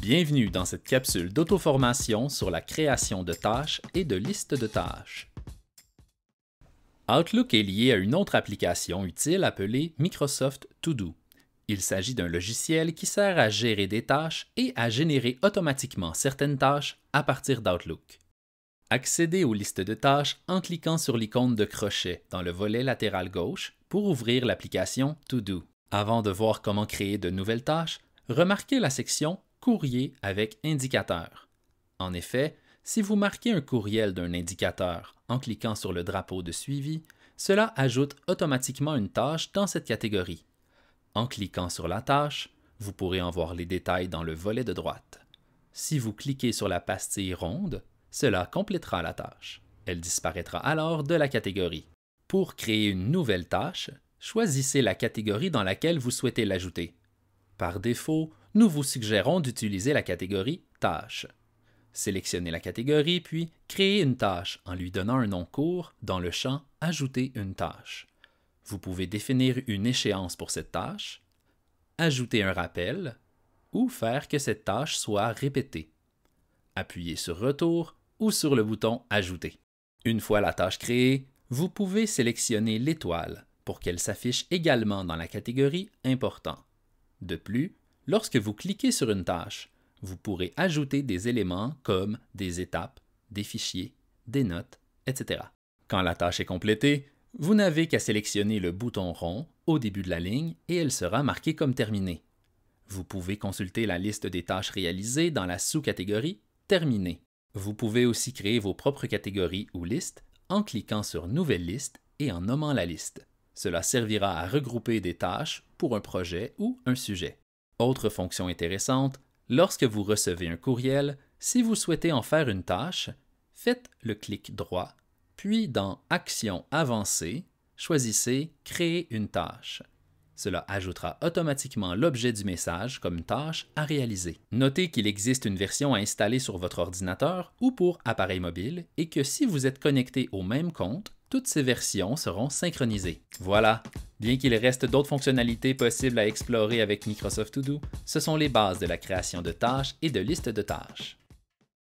Bienvenue dans cette capsule d'auto-formation sur la création de tâches et de listes de tâches. Outlook est lié à une autre application utile appelée Microsoft To Do. Il s'agit d'un logiciel qui sert à gérer des tâches et à générer automatiquement certaines tâches à partir d'Outlook. Accédez aux listes de tâches en cliquant sur l'icône de crochet dans le volet latéral gauche pour ouvrir l'application To Do. Avant de voir comment créer de nouvelles tâches, remarquez la section courrier avec indicateur. En effet, si vous marquez un courriel d'un indicateur en cliquant sur le drapeau de suivi, cela ajoute automatiquement une tâche dans cette catégorie. En cliquant sur la tâche, vous pourrez en voir les détails dans le volet de droite. Si vous cliquez sur la pastille ronde, cela complétera la tâche. Elle disparaîtra alors de la catégorie. Pour créer une nouvelle tâche, choisissez la catégorie dans laquelle vous souhaitez l'ajouter. Par défaut, nous vous suggérons d'utiliser la catégorie Tâches. Sélectionnez la catégorie, puis Créez une tâche en lui donnant un nom court dans le champ Ajouter une tâche. Vous pouvez définir une échéance pour cette tâche, ajouter un rappel ou faire que cette tâche soit répétée. Appuyez sur Retour ou sur le bouton Ajouter. Une fois la tâche créée, vous pouvez sélectionner l'étoile pour qu'elle s'affiche également dans la catégorie Important. De plus, Lorsque vous cliquez sur une tâche, vous pourrez ajouter des éléments comme des étapes, des fichiers, des notes, etc. Quand la tâche est complétée, vous n'avez qu'à sélectionner le bouton rond au début de la ligne et elle sera marquée comme terminée. Vous pouvez consulter la liste des tâches réalisées dans la sous-catégorie Terminée. Vous pouvez aussi créer vos propres catégories ou listes en cliquant sur Nouvelle liste et en nommant la liste. Cela servira à regrouper des tâches pour un projet ou un sujet. Autre fonction intéressante, lorsque vous recevez un courriel, si vous souhaitez en faire une tâche, faites le clic droit, puis dans Action avancée, choisissez Créer une tâche. Cela ajoutera automatiquement l'objet du message comme tâche à réaliser. Notez qu'il existe une version à installer sur votre ordinateur ou pour appareil mobile et que si vous êtes connecté au même compte, toutes ces versions seront synchronisées. Voilà, Bien qu'il reste d'autres fonctionnalités possibles à explorer avec Microsoft To Do, ce sont les bases de la création de tâches et de listes de tâches.